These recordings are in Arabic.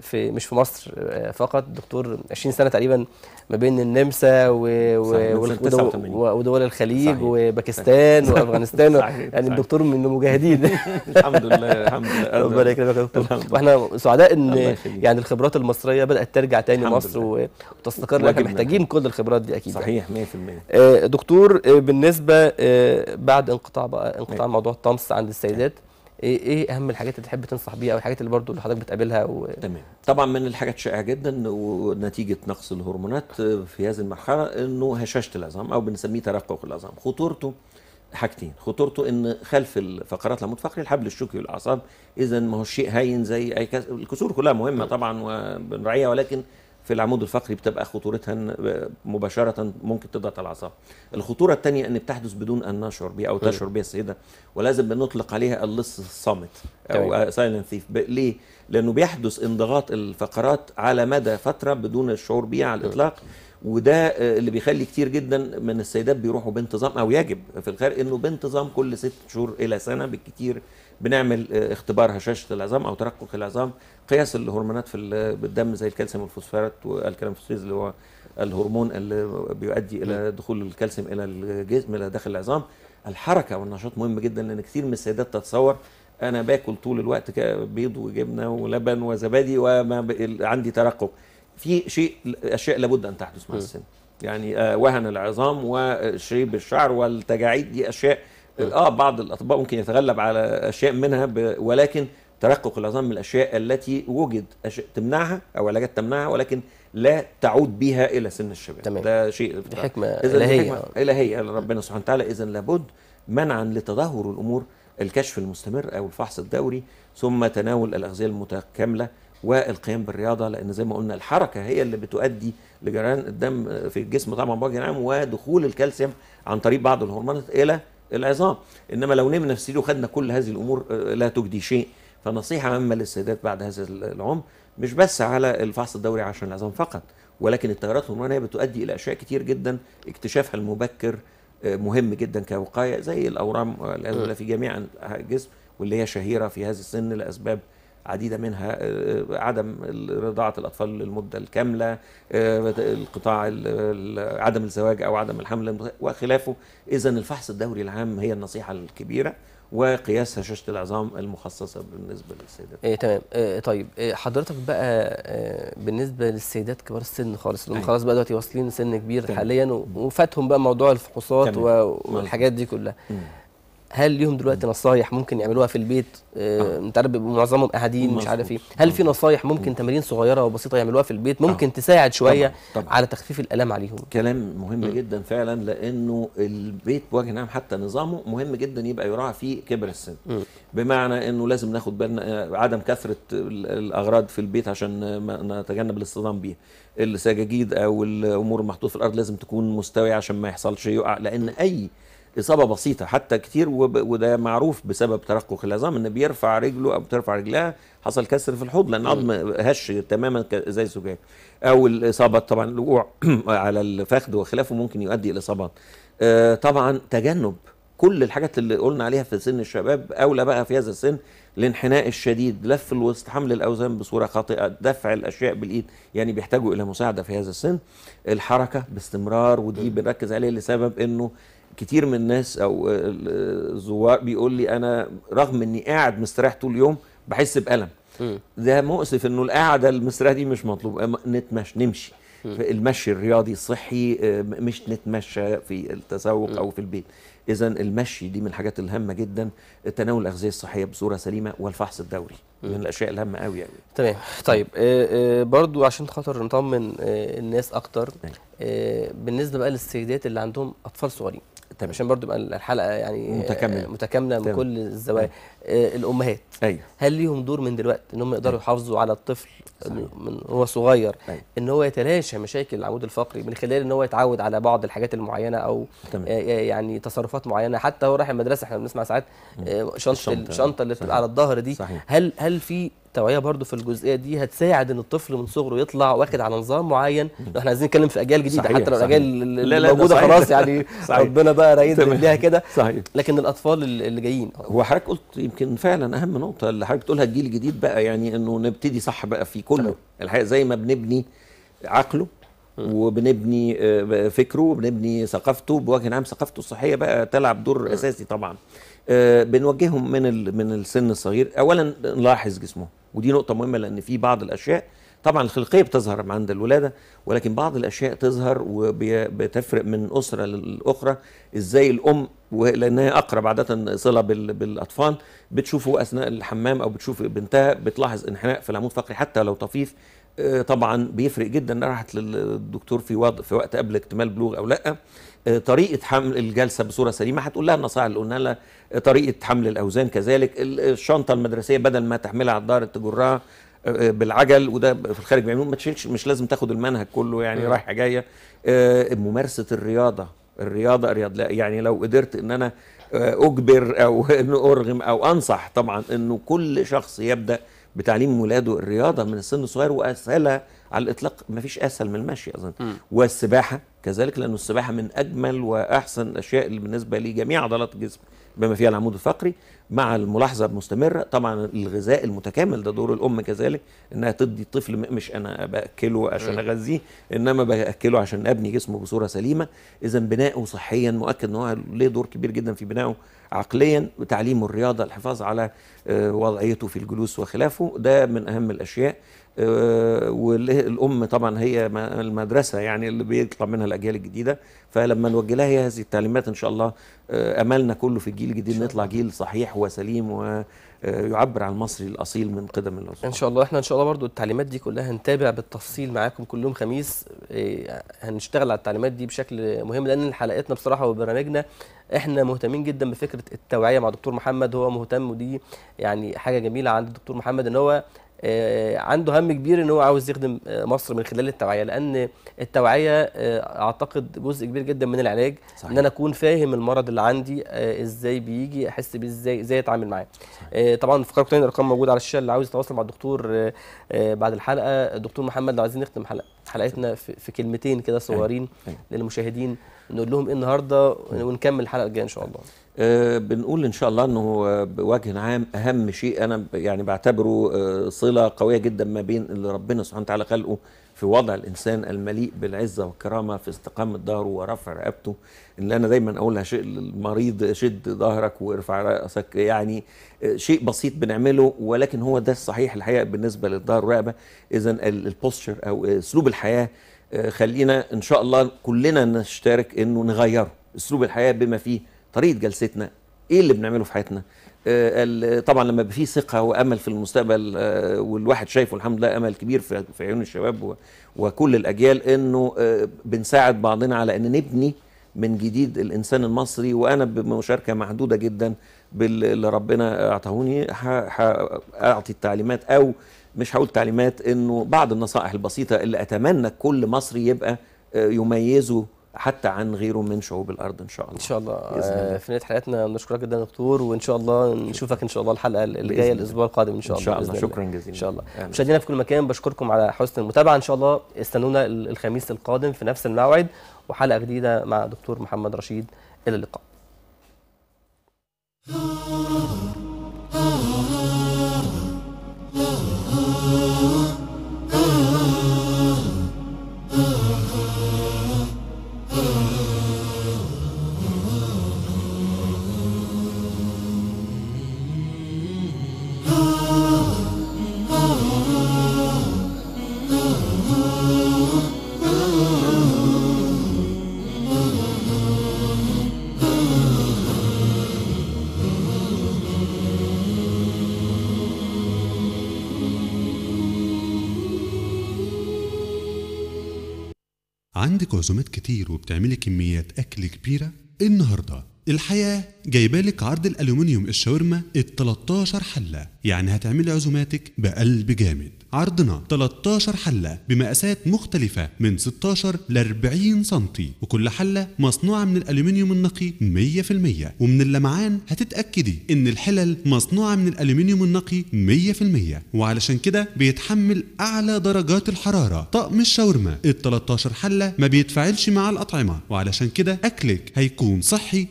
في مش في مصر آه، فقط دكتور 20 سنه تقريبا ما بين النمسا و... و... ودول الخليج صحيح. وباكستان صحيح. وافغانستان صحيح. يعني صحيح. الدكتور من المجاهدين الحمد لله الحمد لله ربنا يكرمك يا دكتور واحنا سعداء ان يعني الخبرات المصريه بدات ترجع تاني مصر لله. وتستقر لكن محتاجين كل الخبرات دي اكيد صحيح 100% آه، دكتور آه، بالنسبه بعد انقطاع بقى انقطاع موضوع الطمس عند السيدات ايه ايه اهم الحاجات اللي تحب تنصح بيها او الحاجات اللي برضو اللي حضرتك بتقابلها و... تمام طبعا من الحاجات الشائعه جدا ونتيجه نقص الهرمونات في هذه المرحله انه هشاشه العظام او بنسميه ترقق العظام خطورته حاجتين خطورته ان خلف الفقرات العمود الفقري الحبل الشوكي والاعصاب اذا ما هو شيء هين زي اي كسور الكسور كلها مهمه طبعا وبنراعيها ولكن في العمود الفقري بتبقى خطورتها مباشره ممكن تضغط على الاعصاب. الخطوره الثانيه ان بتحدث بدون ان نشعر بها او تشعر بها السيده ولازم بنطلق عليها اللص الصامت او سايلنت ثيف آه، ليه؟ لانه بيحدث انضغاط الفقرات على مدى فتره بدون الشعور بها على الاطلاق وده آه، اللي بيخلي كتير جدا من السيدات بيروحوا بانتظام او يجب في الخارج انه بانتظام كل ست شهور الى سنه بالكتير بنعمل آه، اختبار هشاشه العظام او ترقق العظام قياس الهرمونات في الدم زي الكالسيوم والفوسفورات والكالسيوم اللي هو الهرمون اللي بيؤدي الى دخول الكالسيوم الى الجسم الى داخل العظام الحركه والنشاط مهم جدا لان كثير من السيدات تتصور انا باكل طول الوقت بيض وجبنه ولبن وزبادي وما ب... عندي ترقق في شيء اشياء لابد ان تحدث مع السن يعني آه، وهن العظام وشيب الشعر والتجاعيد دي اشياء اه بعض الاطباء ممكن يتغلب على اشياء منها ب... ولكن ترقق العظام من الاشياء التي وجد أش... تمنعها او علاجات تمنعها ولكن لا تعود بها الى سن الشباب تمام. ده شيء دي حكمه الهيه الهيه ربنا سبحانه وتعالى اذا لابد منعا لتدهور الامور الكشف المستمر او الفحص الدوري ثم تناول الاغذيه المتكامله والقيام بالرياضه لان زي ما قلنا الحركه هي اللي بتؤدي لجريان الدم في الجسم طبعا بوجه عام ودخول الكالسيوم عن طريق بعض الهرمونات الى العظام انما لو نمنا في سريره وخدنا كل هذه الامور آه، لا تجدي شيء فنصيحه عامه للسيدات بعد هذا العمر مش بس على الفحص الدوري عشان العظام فقط ولكن التغيرات الهرمونيه بتؤدي الى اشياء كتير جدا اكتشافها المبكر آه، مهم جدا كوقايه زي الاورام آه، في جميع الجسم واللي هي شهيره في هذا السن لاسباب عديدة منها آه، آه، عدم رضاعة الأطفال للمدة الكاملة آه، القطاع عدم الزواج أو عدم الحمل وخلافه إذا الفحص الدوري العام هي النصيحة الكبيرة وقياس هشاشه العظام المخصصه بالنسبه للسيدات. ايه تمام إيه طيب إيه حضرتك بقى إيه بالنسبه للسيدات كبار السن خالص اللي أيه. خلاص بقى دلوقتي واصلين لسن كبير تمام. حاليا وفاتهم بقى موضوع الفحوصات والحاجات دي كلها. مم. هل ليهم دلوقتي نصايح ممكن يعملوها في البيت آه، آه. انت عارف بيبقوا معظمهم قاعدين مش عارف ايه هل في آه. نصايح ممكن تمارين صغيره وبسيطه يعملوها في البيت ممكن تساعد شويه طبعًا. طبعًا. على تخفيف الالام عليهم كلام مهم م. جدا فعلا لانه البيت بوجه نعم حتى نظامه مهم جدا يبقى يراعى فيه كبر السن م. بمعنى انه لازم ناخد بالنا عدم كثره الاغراض في البيت عشان نتجنب الاصطدام بيها السجاجيد او الامور المحطوطه في الارض لازم تكون مستويه عشان ما يحصلش يقع لان اي اصابه بسيطه حتى كتير وده معروف بسبب ترقق العظام ان بيرفع رجله او بترفع رجلها حصل كسر في الحوض لان عظم هش تماما زي الزجاج او الاصابه طبعا الوقوع على الفخذ وخلافه ممكن يؤدي الى اصابات آه، طبعا تجنب كل الحاجات اللي قلنا عليها في سن الشباب اولى بقى في هذا السن الانحناء الشديد لف الوسط حمل الاوزان بصوره خاطئه دفع الاشياء بالايد يعني بيحتاجوا الى مساعده في هذا السن الحركه باستمرار ودي بنركز عليها لسبب انه كتير من الناس او الزوار بيقول لي انا رغم اني قاعد مستريح طول اليوم بحس بالم ده مؤسف انه القعده المستريحه دي مش مطلوبه نتمشى نمشي المشي الرياضي الصحي آه، مش نتمشى في التسوق او في البيت اذا المشي دي من الحاجات الهامه جدا تناول الاغذيه الصحيه بصوره سليمه والفحص الدوري من الاشياء الهامه قوي يعني تمام طيب آه، آه، برضو عشان خاطر نطمن الناس اكتر أيوة. بالنسبه بقى للسيدات اللي عندهم اطفال صغيرين تمام طيب، عشان برضو يبقى الحلقه يعني متكامله متكامله من كل الزوايا أيوه. آه الامهات ايوه هل ليهم دور من دلوقتي ان هم يقدروا أيوه. يحافظوا على الطفل صحيح. من هو صغير أيوة. ان هو يتلاشى مشاكل العمود الفقري من خلال ان هو يتعود على بعض الحاجات المعينه او آه،, آه يعني تصرفات معينه حتى هو رايح المدرسه احنا بنسمع ساعات آه، شنطه الشنطه اللي بتبقى على الظهر دي صحيح. هل هل في التوعيه برضو في الجزئيه دي هتساعد ان الطفل من صغره يطلع واخد على نظام معين احنا عايزين نتكلم في اجيال جديده صحيح حتى لو الاجيال اللي موجوده خلاص يعني صحيح. ربنا بقى رايد ليها كده صحيح لكن الاطفال اللي جايين هو حضرتك قلت يمكن فعلا اهم نقطه اللي حضرتك بتقولها الجيل الجديد بقى يعني انه نبتدي صح بقى في كله الحقيقه زي ما بنبني عقله وبنبني آه، فكره وبنبني ثقافته بوجه عام ثقافته الصحيه بقى تلعب دور اساسي طبعا آه، بنوجههم من من السن الصغير اولا نلاحظ جسمهم ودي نقطه مهمه لان في بعض الاشياء طبعا الخلقيه بتظهر عند الولاده ولكن بعض الاشياء تظهر وبتفرق من اسره للاخرى ازاي الام لانها اقرب عاده صله بالاطفال بتشوفه اثناء الحمام او بتشوف بنتها بتلاحظ انحناء في العمود الفقري حتى لو طفيف آه، طبعا بيفرق جدا راحت للدكتور في وضع في وقت قبل اكتمال بلوغ او لا آه، طريقه حمل الجلسه بصوره سليمه هتقول لها النصائح اللي قلنا لها آه، طريقه حمل الاوزان كذلك الشنطه المدرسيه بدل ما تحملها على الظهر تجرها بالعجل وده في الخارج بيعملوه ما تشيلش مش لازم تاخد المنهج كله يعني رايحه جايه ممارسه الرياضه الرياضه الرياضه يعني لو قدرت ان انا اجبر او ارغم او انصح طبعا انه كل شخص يبدا بتعليم ولاده الرياضه من السن الصغير واسهلها على الاطلاق ما فيش اسهل من المشي اظن والسباحه كذلك لانه السباحه من اجمل واحسن الاشياء بالنسبه لجميع عضلات الجسم بما فيها العمود الفقري مع الملاحظه المستمره طبعا الغذاء المتكامل ده دور الام كذلك انها تدي الطفل مش انا باكله عشان اغذيه انما باكله عشان ابني جسمه بصوره سليمه اذا بناؤه صحيا مؤكد ان هو ليه دور كبير جدا في بنائه عقليا وتعليمه الرياضه الحفاظ على آه، وضعيته في الجلوس وخلافه ده من اهم الاشياء آه، والام طبعا هي المدرسه يعني اللي بيطلع منها الاجيال الجديده فلما نوجه لها هذه التعليمات ان شاء الله آه، املنا كله في الجيل الجديد نطلع جيل صحيح وسليم و يعبر عن المصري الاصيل من قدم الاصول ان شاء الله احنا ان شاء الله برضو التعليمات دي كلها هنتابع بالتفصيل معاكم كل يوم خميس هنشتغل على التعليمات دي بشكل مهم لان حلقاتنا بصراحه وبرنامجنا احنا مهتمين جدا بفكره التوعيه مع دكتور محمد هو مهتم ودي يعني حاجه جميله عند الدكتور محمد ان هو آه، عنده هم كبير ان هو عاوز يخدم آه، مصر من خلال التوعيه لان التوعيه آه، اعتقد جزء كبير جدا من العلاج صحيح. ان انا اكون فاهم المرض اللي عندي ازاي بيجي احس بيه ازاي ازاي اتعامل معاه طبعا في تاني الارقام موجوده على الشاشه اللي عاوز يتواصل مع الدكتور بعد الحلقه دكتور محمد لو عايزين نختم حلقه حلقتنا في كلمتين كده صغيرين للمشاهدين نقول لهم ايه النهارده ونكمل الحلقه الجايه ان شاء الله آه، بنقول ان شاء الله انه بوجه عام اهم شيء انا يعني بعتبره آه، صله قويه جدا ما بين اللي ربنا سبحانه وتعالى خلقه في وضع الانسان المليء بالعزه والكرامه في استقامه ظهره ورفع رقبته اللي انا دايما اقولها شيء للمريض شد ظهرك وارفع راسك يعني شيء بسيط بنعمله ولكن هو ده الصحيح الحقيقه بالنسبه للظهر والرقبه اذا البوستشر او اسلوب الحياه آه، خلينا ان شاء الله كلنا نشترك انه نغيره اسلوب الحياه بما فيه طريقه جلستنا ايه اللي بنعمله في حياتنا آه، طبعا لما في ثقه وامل في المستقبل آه، والواحد شايفه الحمد لله امل كبير في عيون الشباب وكل الاجيال انه آه، بنساعد بعضنا على ان نبني من جديد الانسان المصري وانا بمشاركه محدوده جدا باللي ربنا اعطاهوني اعطي التعليمات او مش هقول تعليمات انه بعض النصائح البسيطه اللي اتمنى كل مصري يبقى يميزه حتى عن غيره من شعوب الارض ان شاء الله ان شاء الله آه، في نهايه حلقتنا بنشكرك جدا يا دكتور وان شاء الله نشوفك ان شاء الله الحلقه الجايه الاسبوع القادم ان شاء الله ان شاء الله, الله. شكرا جزيلا ان شاء الله مشاهدينا في كل مكان بشكركم على حسن المتابعه ان شاء الله استنونا الخميس القادم في نفس الموعد وحلقه جديده مع دكتور محمد رشيد الى اللقاء عندك عزومات كتير وبتعملي كميات أكل كبيرة النهاردة الحياة جايبالك عرض الألومنيوم الشاورما ال 13 حلة يعني هتعملي عزوماتك بقلب جامد عرضنا 13 حلة بمقاسات مختلفة من 16 ل 40 سم وكل حلة مصنوعة من الألومنيوم النقي 100% ومن اللمعان هتتأكدي إن الحلل مصنوعة من الألومنيوم النقي 100% وعلشان كده بيتحمل أعلى درجات الحرارة طقم الشاورما ال 13 حلة ما بيتفاعلش مع الأطعمة وعلشان كده أكلك هيكون صحي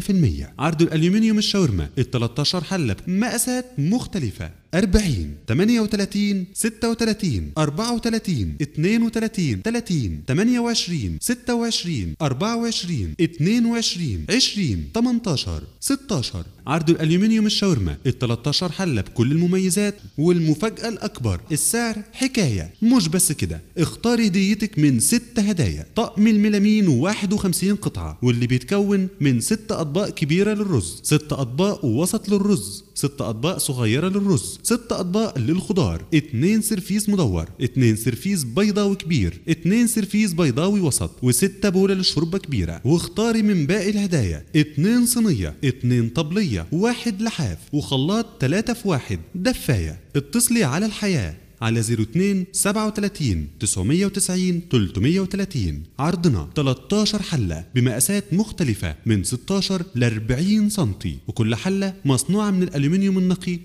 100% عرض الألومنيوم الشاورما ال 13 حلة بمقاسات مختلفة 40 38 36 34 32 30 28 26 24 22 20 18 16 عرض الألومنيوم الشاورما ال 13 حلة بكل المميزات والمفاجأة الأكبر السعر حكاية مش بس كده اختار هديتك من 6 هدايا طقم الميلامين 51 قطعة واللي بيتكون من 6 أطباق كبيرة للرز 6 أطباق ووسط للرز 6 اطباق صغيره للرز 6 اطباق للخضار 2 سرفيس مدور 2 سرفيس بيضاوي كبير 2 سرفيس بيضاوي وسط و6 بوله للشوربه كبيره واختاري من باقي الهدايا 2 صينيه 2 طبليه 1 لحاف وخلاط 3 في 1 دفايه اتصلي على الحياه على 02 37 990 330 عرضنا 13 حلة بمقاسات مختلفة من 16 ل 40 سم وكل حلة مصنوعة من الألومنيوم النقي 100%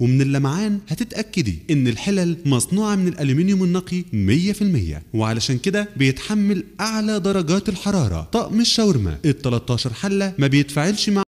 ومن اللمعان هتتأكدي إن الحلل مصنوعة من الألومنيوم النقي 100% وعلشان كده بيتحمل أعلى درجات الحرارة طقم الشاورما ال 13 حلة ما بيتفاعلش مع